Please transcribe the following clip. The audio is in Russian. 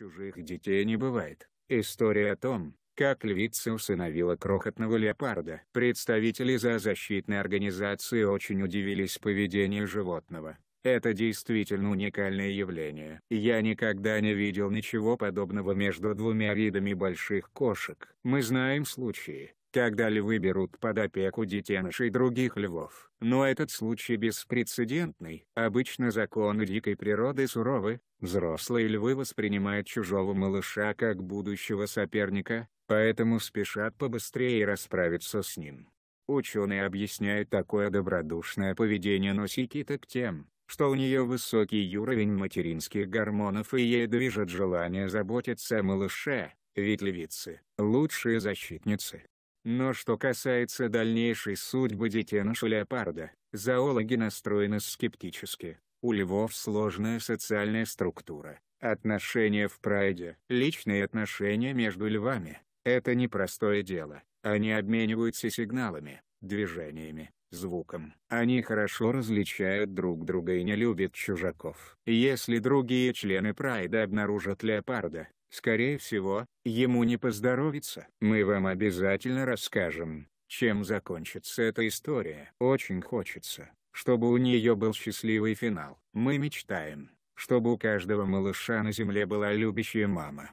Чужих детей не бывает. История о том, как львица усыновила крохотного леопарда. Представители зоозащитной организации очень удивились поведению животного. Это действительно уникальное явление. Я никогда не видел ничего подобного между двумя видами больших кошек. Мы знаем случаи, когда львы берут под опеку детенышей других львов. Но этот случай беспрецедентный. Обычно законы дикой природы суровы. Взрослые львы воспринимают чужого малыша как будущего соперника, поэтому спешат побыстрее расправиться с ним. Ученые объясняют такое добродушное поведение Носикиток тем, что у нее высокий уровень материнских гормонов и ей движет желание заботиться о малыше, ведь львицы – лучшие защитницы, но что касается дальнейшей судьбы детеныша леопарда, зоологи настроены скептически. У львов сложная социальная структура, отношения в прайде. Личные отношения между львами – это непростое дело. Они обмениваются сигналами, движениями, звуком. Они хорошо различают друг друга и не любят чужаков. Если другие члены прайда обнаружат леопарда, Скорее всего, ему не поздоровится. Мы вам обязательно расскажем, чем закончится эта история. Очень хочется, чтобы у нее был счастливый финал. Мы мечтаем, чтобы у каждого малыша на земле была любящая мама.